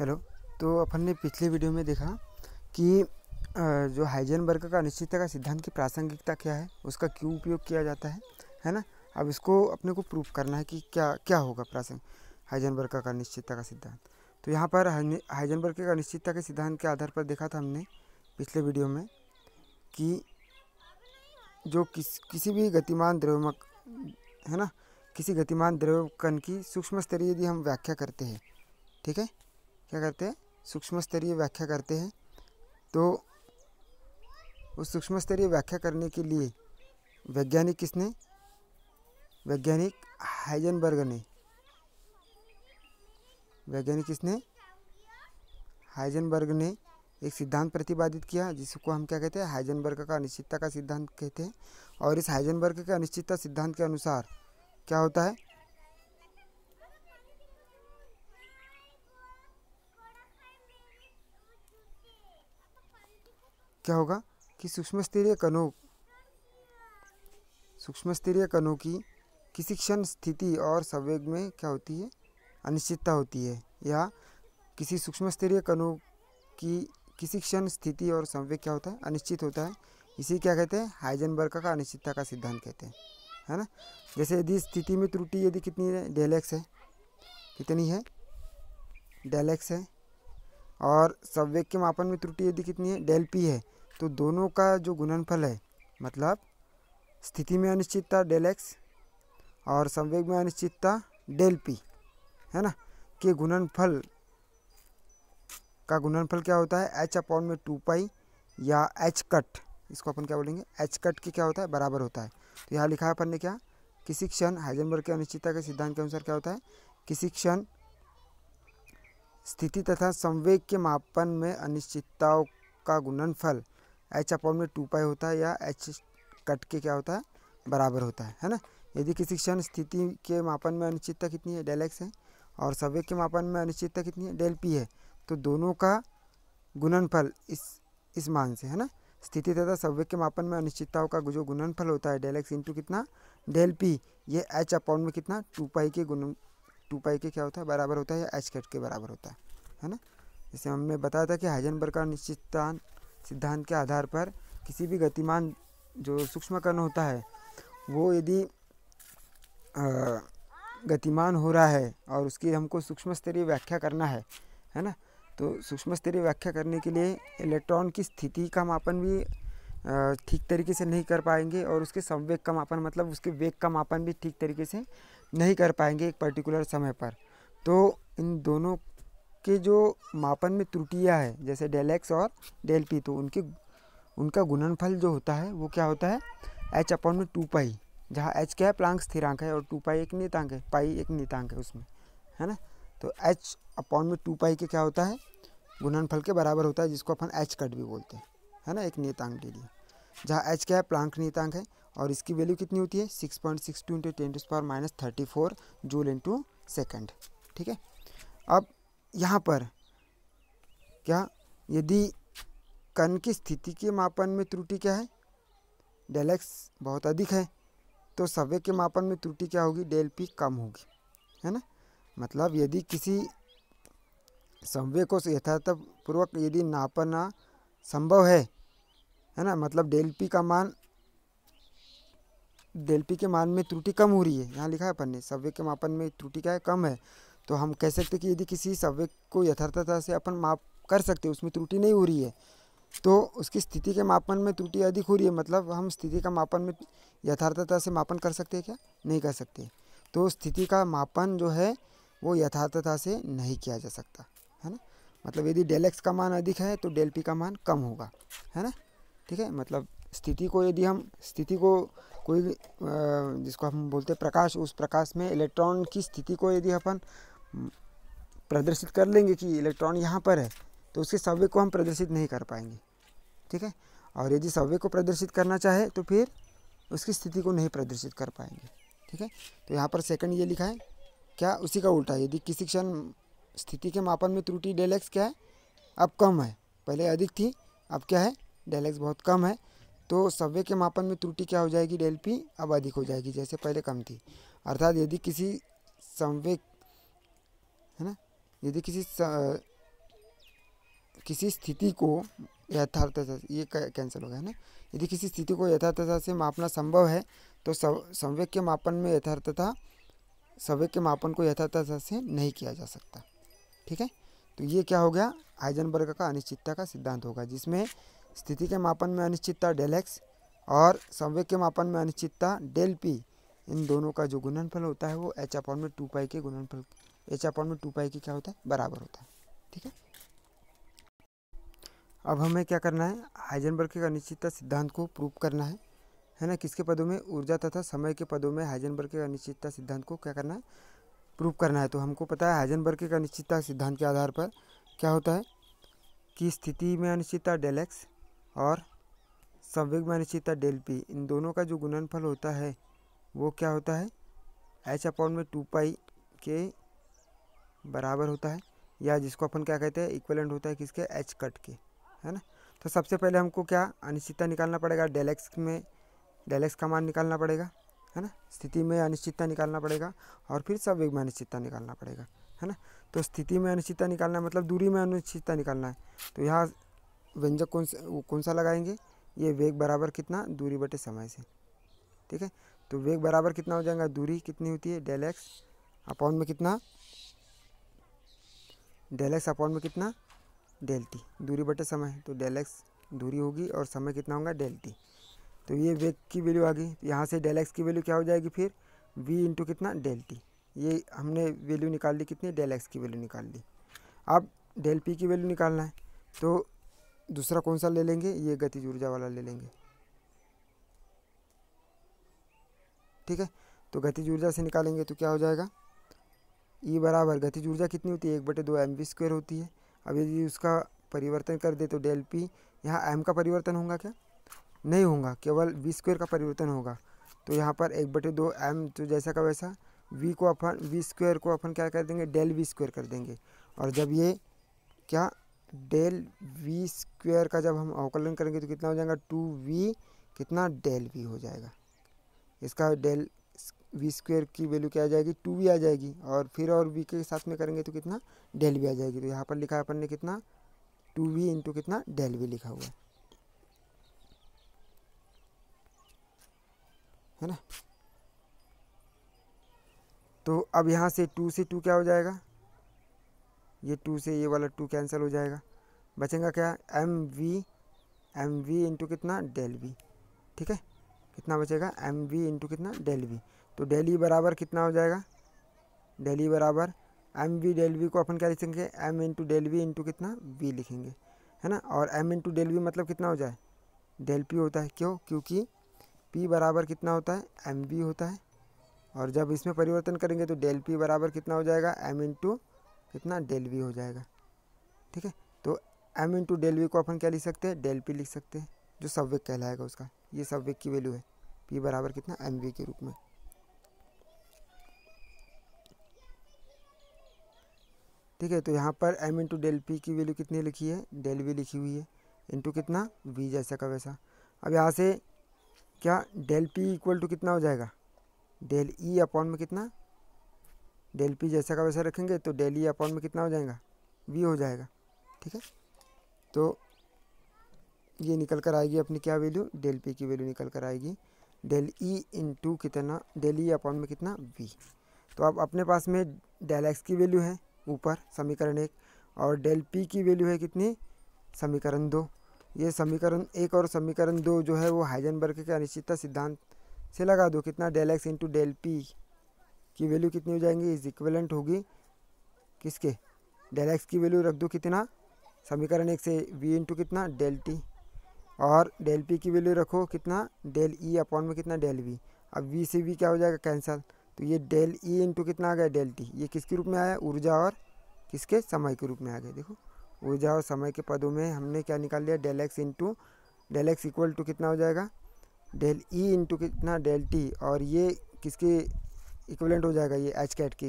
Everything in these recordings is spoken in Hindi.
हेलो तो अपन ने पिछले वीडियो में देखा कि जो वर्ग का अनिश्चितता का सिद्धांत की प्रासंगिकता क्या है उसका क्यों उपयोग किया जाता है है ना अब इसको अपने को प्रूफ करना है कि क्या क्या होगा प्रासंग वर्ग का अनिश्चितता का सिद्धांत तो यहाँ पर वर्ग के अनिश्चितता के सिद्धांत के आधार पर देखा था हमने पिछले वीडियो में कि जो किस किसी भी गतिमान द्रव्यमक है ना किसी गतिमान द्रव्यकन कण की सूक्ष्म स्तरीय यदि हम व्याख्या करते हैं ठीक है क्या करते हैं सूक्ष्म स्तरीय व्याख्या करते हैं तो उस सूक्ष्म स्तरीय व्याख्या करने के लिए वैज्ञानिक किसने वैज्ञानिक हाइजनबर्ग ने वैज्ञानिक किसने हाइजनबर्ग ने एक सिद्धांत प्रतिपादित किया जिसको हम क्या कहते हैं हाइजनबर्ग का अनिश्चितता का सिद्धांत कहते हैं और इस हाइजनबर्ग के अनिश्चितता सिद्धांत के अनुसार क्या होता है क्या होगा कि सूक्ष्म स्तरीय कणों सूक्ष्म स्तरीय कणों की किसी क्षण स्थिति और संवेग में क्या होती है अनिश्चितता होती है या किसी सूक्ष्म स्तरीय कणों की किसी क्षण स्थिति और संवेग क्या होता है अनिश्चित होता है इसी क्या कहते हैं हाइजनबर्ग का अनिश्चितता का सिद्धांत कहते हैं है ना जैसे यदि स्थिति में त्रुटि यदि कितनी है डेलेक्स है कितनी है डेलेक्स है और संवेक के मापन में त्रुटि यदि कितनी है डेल पी है तो दोनों का जो गुणनफल है मतलब स्थिति में अनिश्चितता डेल एक्स और संवेग में अनिश्चितता डेल पी है ना के गुणनफल का गुणनफल क्या होता है एच अपॉन में टू पाई या एच कट इसको अपन क्या बोलेंगे एच कट के क्या होता है बराबर होता है तो यहाँ लिखा है अपन ने क्या किसी क्षण हाइजनबर्ग के अनिश्चितता के सिद्धांत के अनुसार क्या होता है किसी क्षण स्थिति तथा संवेग के मापन में अनिश्चितताओं का गुणनफल एच अपॉन में टू पाई होता है या एच कट के क्या होता है बराबर होता है है ना यदि किसी क्षण स्थिति के मापन में अनिश्चितता कितनी है डेल एक्स है और संवेग के मापन में अनिश्चितता कितनी है डेल पी है तो दोनों का गुणनफल इस इस मान से है ना स्थिति तथा संवेग के मापन में अनिश्चितताओं का जो गुणनफल होता है डेल एक्स इंटू कितना डेल पी ये एच अपॉन में कितना टू पाई के गुण टू पाई के क्या होता है बराबर होता है या एच कैट के बराबर होता है है ना जैसे हमने बताया था कि हाइजनबर्ग का निश्चित सिद्धांत के आधार पर किसी भी गतिमान जो सूक्ष्म कर्ण होता है वो यदि गतिमान हो रहा है और उसकी हमको सूक्ष्म स्तरीय व्याख्या करना है है ना तो सूक्ष्म स्तरीय व्याख्या करने के लिए इलेक्ट्रॉन की स्थिति का मापन भी ठीक तरीके से नहीं कर पाएंगे और उसके संवेग का मापन मतलब उसके वेग का मापन भी ठीक तरीके से नहीं कर पाएंगे एक पर्टिकुलर समय पर तो इन दोनों के जो मापन में त्रुटियाँ है जैसे डेल एक्स और डेल पी तो उनके उनका गुणनफल जो होता है वो क्या होता है एच अपॉन में टू पाई जहाँ एच क्या है प्लांक स्थिरांक है और टू पाई एक नियतांक है पाई एक नियतांक है उसमें है ना तो एच अपॉन में टू पाई के क्या होता है गुणनफल के बराबर होता है जिसको अपन एच कट भी बोलते हैं है ना एक नियतांक के लिए जहाँ एच क्या है प्लांक नियतांक है और इसकी वैल्यू कितनी होती है six point six two into ten to power minus thirty four joule into second ठीक है अब यहाँ पर क्या यदि कण की स्थिति के मापन में त्रुटि क्या है डेलेक्स बहुत अधिक है तो सवे के मापन में त्रुटि क्या होगी डेल पी कम होगी है ना मतलब यदि किसी संवे को यथार्थपूर्वक यदि नापना संभव है है ना मतलब डेल पी का मान डेल्पी के मान में त्रुटि कम हो रही है यहाँ लिखा है अपन ने सव्य के मापन में त्रुटि क्या है कम है तो हम कह सकते कि यदि किसी सव्य को यथार्थता से अपन माप कर सकते उसमें त्रुटि नहीं हो रही है तो उसकी स्थिति के मापन में त्रुटि अधिक हो रही है मतलब हम स्थिति का मापन में यथार्थता से मापन कर सकते हैं क्या नहीं कर सकते तो स्थिति का मापन जो है वो यथार्थता से नहीं किया जा सकता है ना मतलब यदि डेल एक्स का मान अधिक है तो डेल पी का मान कम होगा है ना ठीक है मतलब स्थिति को यदि हम स्थिति को कोई जिसको हम बोलते हैं प्रकाश उस प्रकाश में इलेक्ट्रॉन की स्थिति को यदि अपन प्रदर्शित कर लेंगे कि इलेक्ट्रॉन यहाँ पर है तो उसके सव्य को हम प्रदर्शित नहीं कर पाएंगे ठीक है और यदि सव्य को प्रदर्शित करना चाहे तो फिर उसकी स्थिति को नहीं प्रदर्शित कर पाएंगे ठीक है तो यहाँ पर सेकंड ये लिखा है क्या उसी का उल्टा यदि किसी क्षण स्थिति के मापन में त्रुटि डेलेक्स क्या है अब कम है पहले अधिक थी अब क्या है डेलेक्स बहुत कम है तो सव्य के मापन में त्रुटि क्या हो जाएगी डेल पी अब अधिक हो जाएगी जैसे पहले कम थी अर्थात यदि किसी संवेक है ना यदि किसी स, किसी स्थिति को यथार्थता ये कैंसिल हो गया है ना यदि किसी स्थिति को यथार्थता से मापना संभव है तो संवेग के मापन में यथार्थता संवेग के मापन को यथार्थता से नहीं किया जा सकता ठीक है तो ये क्या हो गया वर्ग का अनिश्चितता का सिद्धांत होगा जिसमें स्थिति के मापन में अनिश्चितता डेल एक्स और संवेग के मापन में अनिश्चितता डेल पी इन दोनों का जो गुणनफल होता है वो एच अपॉन में टू पाई के गुणनफल एच अपॉन में टू पाई के क्या होता है बराबर होता है ठीक है अब हमें क्या करना है हाइजनबर्ग के अनिश्चितता सिद्धांत को प्रूव करना है है ना किसके पदों में ऊर्जा तथा समय के पदों में हाइजनबर्ग के अनिश्चितता सिद्धांत को क्या करना है प्रूव करना है तो हमको पता है हाइजनबर्ग के अनिश्चितता सिद्धांत के आधार पर क्या होता है कि स्थिति में अनिश्चितता डेलेक्स और संवेग मानसिकता डेल पी इन दोनों का जो गुणनफल होता है वो क्या होता है एच अपॉन में टू पाई के बराबर होता है या जिसको अपन क्या कहते हैं इक्वलेंट होता है किसके एच कट के है ना तो सबसे पहले हमको क्या अनिश्चितता निकालना पड़ेगा डेलेक्स में डेलेक्स का मान निकालना पड़ेगा है ना स्थिति में अनिश्चितता निकालना पड़ेगा और फिर संवेग में अनिश्चितता निकालना पड़ेगा है ना तो स्थिति में अनिश्चितता निकालना मतलब दूरी में अनिश्चितता निकालना है तो यहाँ व्यंजक कौन सा वो कौन सा लगाएंगे ये वेग बराबर कितना दूरी बटे समय से ठीक है तो वेग बराबर कितना हो जाएगा दूरी कितनी होती है डेल एक्स अपॉन में कितना डेल एक्स अपॉन में कितना डेल टी दूरी बटे समय तो डेल एक्स दूरी होगी और समय कितना होगा डेल टी तो ये वेग की वैल्यू आ गई यहाँ से डेल एक्स की वैल्यू क्या हो जाएगी फिर वी इंटू कितना डेल टी ये हमने वैल्यू निकाल दी कितनी डेल एक्स की वैल्यू निकाल दी अब डेल पी की वैल्यू निकालना है तो दूसरा कौन सा ले लेंगे ये गतिज ऊर्जा वाला ले लेंगे ठीक है तो गतिज ऊर्जा से निकालेंगे तो क्या हो जाएगा ई e बराबर गतिज ऊर्जा कितनी होती है एक बटे दो एम वी स्क्वेयर होती है अब यदि उसका परिवर्तन कर दे तो डेल पी यहाँ एम का परिवर्तन होगा क्या नहीं होगा केवल वी स्क्वेयर का परिवर्तन होगा तो यहाँ पर एक बटे दो एम तो जैसा का वैसा वी को अपन वी स्क्वेयर को अपन क्या कर देंगे डेल वी स्क्वेयर कर देंगे और जब ये क्या डेल वी स्क्वेयर का जब हम अवकलन करेंगे तो कितना हो जाएगा टू वी कितना डेल वी हो जाएगा इसका डेल वी स्क्वेयर की वैल्यू क्या आ जाएगी टू वी आ जाएगी और फिर और वी के साथ में करेंगे तो कितना डेल वी आ जाएगी तो यहाँ पर लिखा है अपन ने कितना टू वी इंटू कितना डेल वी लिखा हुआ है है ना तो अब यहाँ से टू से टू क्या हो जाएगा ये टू से ये वाला टू कैंसिल हो जाएगा बचेगा क्या M V M V into कितना डेल वी ठीक है कितना बचेगा एम वी इंटू कितना डेल वी तो डेल ई बराबर कितना हो जाएगा डेल ई बराबर एम वी डेल वी को अपन क्या लिखेंगे M into del V into कितना वी लिखेंगे है ना और एम इंटू डेल वी मतलब कितना हो जाए डेल पी होता है क्यों क्योंकि पी बराबर कितना होता है एम वी होता है और जब इसमें परिवर्तन करेंगे तो डेल पी बराबर कितना हो जाएगा एम इंटू कितना डेल वी हो जाएगा ठीक है तो एम इंटू डेल वी को अपन क्या लिख सकते हैं डेल पी लिख सकते हैं जो सबवेक कहलाएगा उसका ये सबवेक की वैल्यू है पी बराबर कितना एम वी के रूप में ठीक है तो यहाँ पर एम इंटू डेल पी की वैल्यू कितनी लिखी है डेल वी लिखी हुई है इंटू कितना वी जैसा का वैसा अब यहाँ से क्या डेल पी इक्वल टू कितना हो जाएगा डेल ई अपॉन में कितना डेल पी जैसा का वैसा रखेंगे तो डेल ई अपॉन में कितना हो जाएगा वी हो जाएगा ठीक है तो ये निकल कर आएगी अपनी क्या वैल्यू डेल पी की वैल्यू निकल कर आएगी डेल ई इन टू कितना डेल ई अपॉन में कितना वी तो अब अपने पास में डेल एक्स की वैल्यू है ऊपर समीकरण एक और डेल पी की वैल्यू है कितनी समीकरण दो ये समीकरण एक और समीकरण दो जो है वो हाइजनबर्ग के अनिश्चितता सिद्धांत से लगा दो कितना del x into del P की वैल्यू कितनी हो जाएंगी इज इक्वलेंट होगी किसके डेल एक्स की वैल्यू रख दो कितना समीकरण एक से वी इंटू कितना डेल टी और डेल पी की वैल्यू रखो कितना डेल ई अपॉन में कितना डेल वी अब वी से वी क्या हो जाएगा कैंसल तो ये डेल ई इंटू कितना आ गया डेल टी ये किसके रूप में आया ऊर्जा और किसके समय के रूप में आ गया देखो ऊर्जा और समय के पदों में हमने क्या निकाल लिया del x into del x equal to कितना हो जाएगा डेल ई इंटू कितना डेल टी और ये किसके इक्वलेंट हो जाएगा ये एच कैट के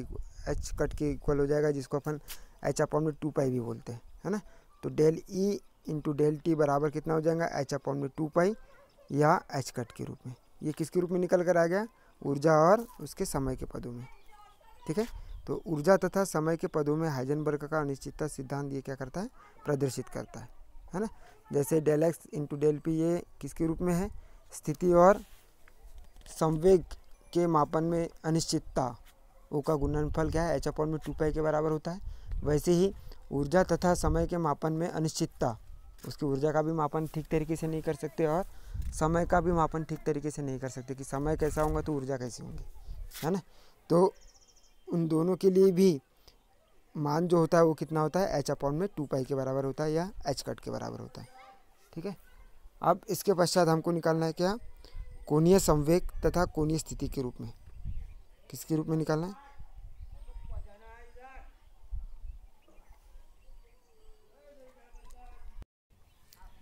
एच कट के इक्वल हो जाएगा जिसको अपन एच अपॉन में टू पाई भी बोलते हैं है ना तो del e into del t बराबर कितना हो जाएगा एच अपॉन में टू पाई या एच कट के रूप में ये किसके रूप में निकल कर आ गया ऊर्जा और उसके समय के पदों में ठीक है तो ऊर्जा तथा समय के पदों में हाइजनबर्ग का अनिश्चितता सिद्धांत ये क्या करता है प्रदर्शित करता है है ना जैसे del x into del P ये किसके रूप में है स्थिति और संवेग के मापन में अनिश्चितता ओ का गुणनफल क्या है एच अपॉन में टू पाई के बराबर होता है वैसे ही ऊर्जा तथा समय के मापन में अनिश्चितता उसकी ऊर्जा का भी मापन ठीक तरीके से नहीं कर सकते और समय का भी मापन ठीक तरीके से नहीं कर सकते कि समय कैसा होगा तो ऊर्जा कैसी होंगी है ना तो उन दोनों के लिए भी मान जो होता है वो कितना होता है एच अपॉन में टू पाई के बराबर होता है या एच कट के बराबर होता है ठीक है अब इसके पश्चात हमको निकालना है क्या कोणीय संवेग तथा कोणीय स्थिति के रूप में किसके रूप में निकालना है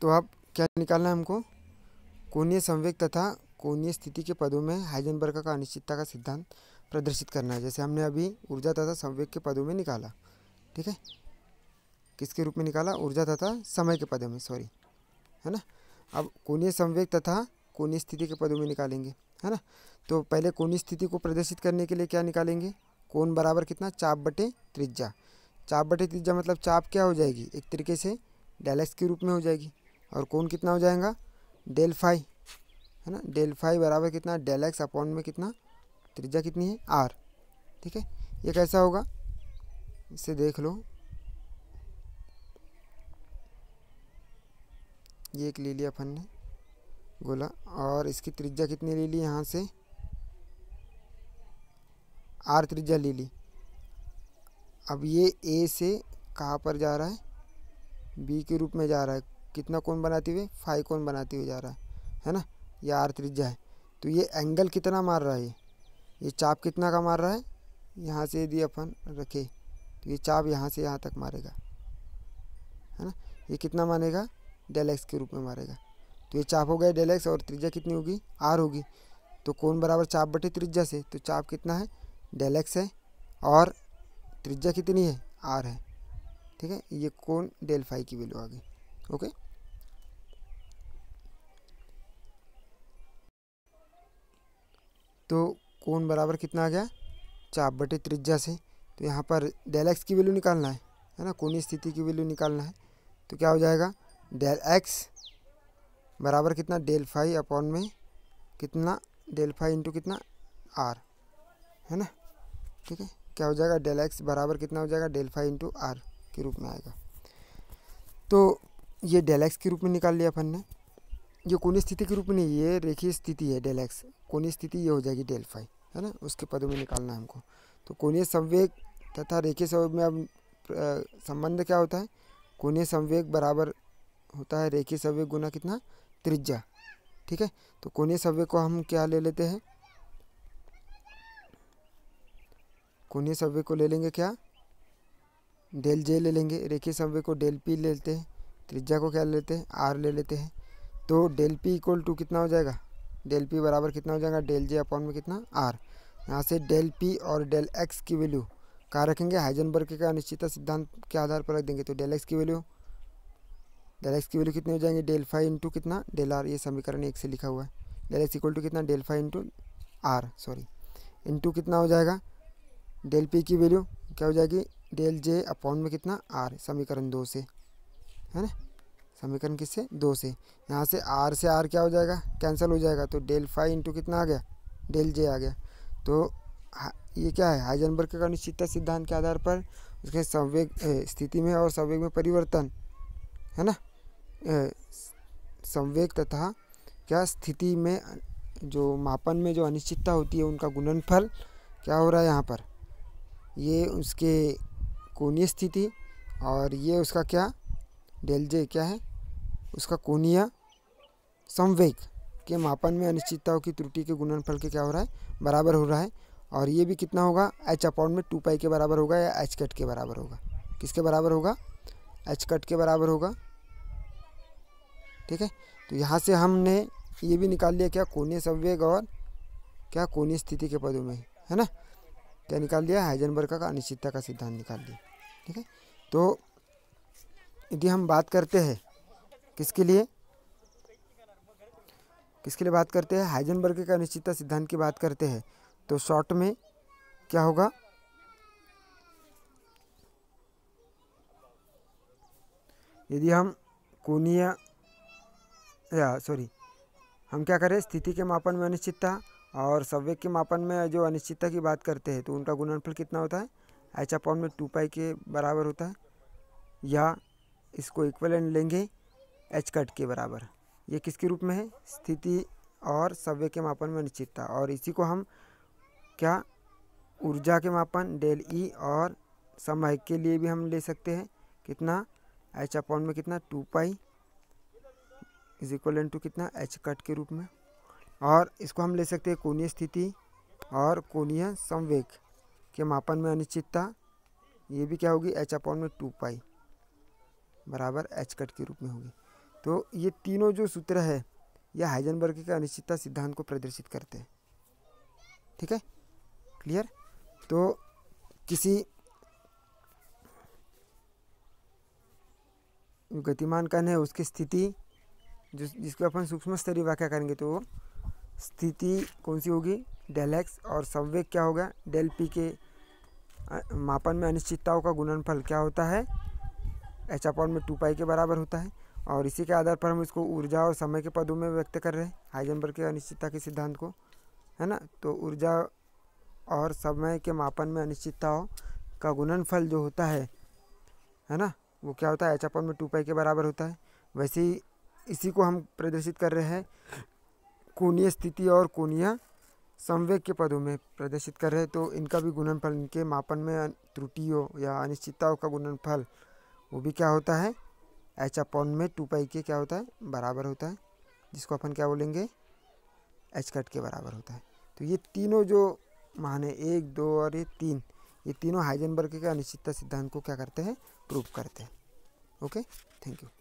तो अब क्या निकालना है हमको कोणीय संवेग तथा कोणीय स्थिति के पदों में हाइजनबर्ग का अनिश्चितता का सिद्धांत प्रदर्शित करना है जैसे हमने अभी ऊर्जा तथा संवेग के पदों में निकाला ठीक है किसके रूप में निकाला ऊर्जा तथा समय के पदों में सॉरी है ना अब कोणीय संवेग तथा कोनी स्थिति के पदों में निकालेंगे है ना तो पहले कोनी स्थिति को प्रदर्शित करने के लिए क्या निकालेंगे कोन बराबर कितना चाप बटे त्रिज्या चाप बटे त्रिज्या मतलब चाप क्या हो जाएगी एक तरीके से डेलेक्स के रूप में हो जाएगी और कौन कितना हो जाएगा डेल्फाई है ना डेल्फाई बराबर कितना डेलेक्स अपॉन में कितना त्रिज्या कितनी है आर ठीक है ये कैसा होगा इसे देख लो ये एक ले लिया अपन ने गोला और इसकी त्रिज्या कितनी ले ली यहाँ से आर त्रिज्या ले ली अब ये ए से कहाँ पर जा रहा है बी के रूप में जा रहा है कितना कौन बनाते हुए फाइव कौन बनाते हुए जा रहा है है ना ये आर त्रिज्या है तो ये एंगल कितना मार रहा है ये ये चाप कितना का मार रहा है यहाँ से यदि अपन रखे तो ये चाप यहाँ से यहाँ तक मारेगा है ना ये कितना मानेगा डेल एक्स के रूप में मारेगा तो ये चाप हो गया डेल एक्स और त्रिज्या कितनी होगी आर होगी तो कौन बराबर चाप बटे त्रिज्या से तो चाप कितना है डेल एक्स है और त्रिज्या कितनी है आर है ठीक है ये कौन डेल फाइव की वैल्यू आ गई ओके तो कौन बराबर कितना आ गया चाप बटे त्रिज्या से तो यहाँ पर डेल एक्स की वैल्यू निकालना है है ना कोनी स्थिति की वैल्यू निकालना है तो क्या हो जाएगा डेल एक्स बराबर कितना फाई अपॉन में कितना फाई इंटू कितना आर है ना ठीक है क्या हो जाएगा डेल एक्स बराबर कितना हो जाएगा फाई इंटू आर के रूप में आएगा तो ये डेल एक्स के रूप में निकाल लिया अपन ने ये कोनी स्थिति के रूप में नहीं ये रेखीय स्थिति है डेल एक्स कोनी स्थिति ये हो जाएगी डेल फाई है ना उसके पदों में निकालना है हमको तो कोने संवेग तथा रेखीय संवेग में अब संबंध क्या होता है कोने संवेग बराबर होता है रेखीय संवेग गुना कितना त्रिज्या ठीक है तो कोने सव्य को हम क्या ले लेते हैं कोने सव्य को ले लेंगे क्या डेल जे ले लेंगे रेखे सव्य को डेल पी ले लेते हैं त्रिज्या को क्या ले लेते हैं आर ले लेते हैं तो डेल पी इक्वल टू कितना हो जाएगा डेल पी बराबर कितना हो जाएगा डेल जे अपॉन में कितना आर यहाँ से डेल पी और डेल एक्स की वैल्यू कहाँ रखेंगे हाइजनबर्ग का अनिश्चितता सिद्धांत के आधार पर रख देंगे तो डेल एक्स की वैल्यू डेल एक्स की वैल्यू कितनी हो जाएंगे डेल फाइव इंटू कितना डेल आर ये समीकरण एक से लिखा हुआ है डेल एक्स इक्वल टू कितना del five into r sorry into कितना हो जाएगा डेल पी की वैल्यू क्या हो जाएगी डेल जे अपॉन में कितना आर समीकरण दो से है ना समीकरण किससे दो से यहाँ से आर से आर क्या हो जाएगा कैंसिल हो जाएगा तो डेल फाइव इंटू कितना आ गया डेल जे आ गया तो ये क्या है हाइजनबर्ग का अनिश्चितता सिद्धांत के आधार पर उसके संवेग स्थिति में और संवेग में परिवर्तन है ना संवेग तथा क्या स्थिति में जो मापन में जो अनिश्चितता होती है उनका गुणनफल क्या हो रहा है यहाँ पर ये उसके कोणीय स्थिति और ये उसका क्या डेल जे क्या है उसका कोणीय संवेग के मापन में अनिश्चितताओं की त्रुटि के गुणनफल के क्या हो रहा है बराबर हो रहा है और ये भी कितना होगा एच अपॉन में टू पाई के बराबर होगा या एच कट के बराबर होगा किसके बराबर होगा एच कट के बराबर होगा ठीक है तो यहाँ से हमने ये भी निकाल लिया क्या कोणीय संवेग और क्या कोणीय स्थिति के पदों में है ना क्या निकाल लिया हाइजनबर्ग का अनिश्चितता का सिद्धांत निकाल लिया ठीक है तो यदि हम बात करते हैं किसके लिए किसके लिए बात करते हैं हाइजनबर्ग का अनिश्चितता सिद्धांत की बात करते हैं तो शॉर्ट में क्या होगा यदि हम कोनिया सॉरी हम क्या करें स्थिति के मापन में अनिश्चितता और संवेग के मापन में जो अनिश्चितता की बात करते हैं तो उनका गुणनफल कितना होता है एच अपॉन में टू पाई के बराबर होता है या इसको इक्वलेंट लेंगे एच कट के बराबर ये किसके रूप में है स्थिति और सव्य के मापन में अनिश्चितता और इसी को हम क्या ऊर्जा के मापन डेल ई e और समय के लिए भी हम ले सकते हैं कितना एच अपॉन में कितना two pi is equal to कितना एच कट के रूप में और इसको हम ले सकते हैं कोणीय स्थिति और कोणीय संवेग के मापन में अनिश्चितता ये भी क्या होगी एच अपॉन में टू पाई बराबर एच कट के रूप में होगी तो ये तीनों जो सूत्र है यह हाइजनबर्ग के अनिश्चितता सिद्धांत को प्रदर्शित करते हैं ठीक है क्लियर तो किसी गतिमान कण है उसकी स्थिति जिस जिसको अपन सूक्ष्म स्तरीय व्याख्या करेंगे तो वो स्थिति कौन सी होगी डेल एक्स और संवेग क्या होगा डेल पी के मापन में अनिश्चितताओं का गुणनफल क्या होता है एच अपॉन में टू पाई के बराबर होता है और इसी के आधार पर हम इसको ऊर्जा और समय के पदों में व्यक्त कर रहे हैं हाइजनबर्ग के अनिश्चितता के सिद्धांत को है ना तो ऊर्जा और समय के मापन में अनिश्चितताओं का गुणनफल जो होता है है ना वो क्या होता है एच अपॉन में टू पाई के बराबर होता है वैसे ही इसी को हम प्रदर्शित कर रहे हैं कोणीय स्थिति और कोणीय संवेग के पदों में प्रदर्शित कर रहे हैं तो इनका भी गुणनफल इनके मापन में त्रुटियों या अनिश्चितताओं का गुणनफल वो भी क्या होता है एच अपॉन में टू पाई के क्या होता है बराबर होता है जिसको अपन क्या बोलेंगे एच कट के बराबर होता है तो ये तीनों जो मान है एक दो और ये तीन ये तीनों हाइजनबर्ग के अनिश्चितता सिद्धांत को क्या करते हैं प्रूव करते हैं ओके थैंक यू